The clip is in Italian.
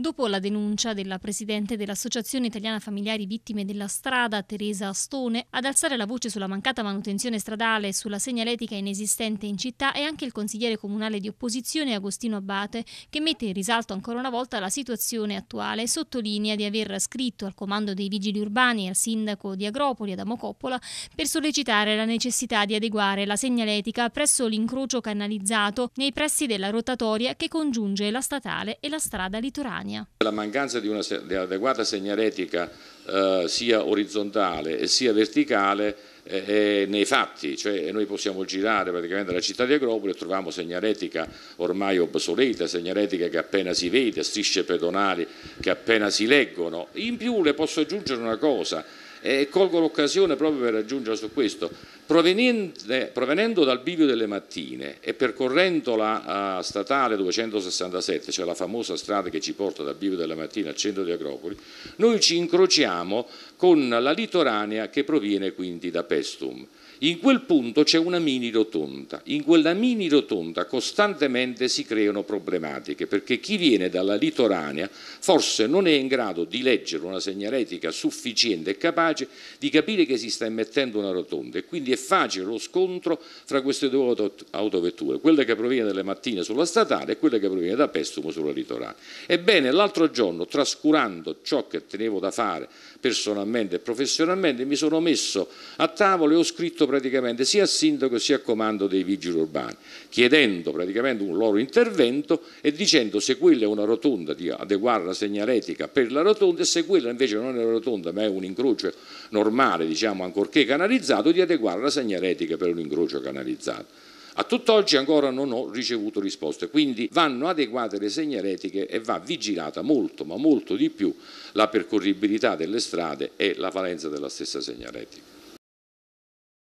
Dopo la denuncia della presidente dell'Associazione Italiana Familiari Vittime della Strada, Teresa Astone, ad alzare la voce sulla mancata manutenzione stradale e sulla segnaletica inesistente in città è anche il consigliere comunale di opposizione Agostino Abate, che mette in risalto ancora una volta la situazione attuale e sottolinea di aver scritto al comando dei vigili urbani e al sindaco di Agropoli, Adamo Coppola, per sollecitare la necessità di adeguare la segnaletica presso l'incrocio canalizzato nei pressi della rotatoria che congiunge la statale e la strada litorania. Padania. La mancanza di una di adeguata segnaretica eh, sia orizzontale e sia verticale eh, nei fatti, cioè noi possiamo girare praticamente la città di Agropoli e troviamo segnaletica ormai obsoleta, segnaletica che appena si vede, strisce pedonali che appena si leggono. In più le posso aggiungere una cosa, e colgo l'occasione proprio per aggiungere su questo. provenendo dal bivio delle mattine e percorrendo la uh, statale 267, cioè la famosa strada che ci porta dal bivio delle mattine al centro di Agropoli, noi ci incrociamo con la litoranea che proviene quindi da Pestum. In quel punto c'è una mini rotonda, in quella mini rotonda costantemente si creano problematiche perché chi viene dalla litoranea forse non è in grado di leggere una segnaletica sufficiente e capace di capire che si sta emettendo una rotonda e quindi è facile lo scontro fra queste due auto, autovetture, quella che proviene dalle mattine sulla statale e quella che proviene da Pestumo sulla litoranea. Ebbene, l'altro giorno, trascurando ciò che tenevo da fare personalmente, personalmente e professionalmente, mi sono messo a tavolo e ho scritto praticamente sia al sindaco sia al comando dei vigili urbani, chiedendo praticamente un loro intervento e dicendo se quella è una rotonda di adeguare la segnaletica per la rotonda e se quella invece non è una rotonda ma è un incrocio normale, diciamo ancorché canalizzato, di adeguare la segnaletica per un incrocio canalizzato. A tutt'oggi ancora non ho ricevuto risposte, quindi vanno adeguate le segnaletiche e va vigilata molto, ma molto di più la percorribilità delle strade e la valenza della stessa segnaletica.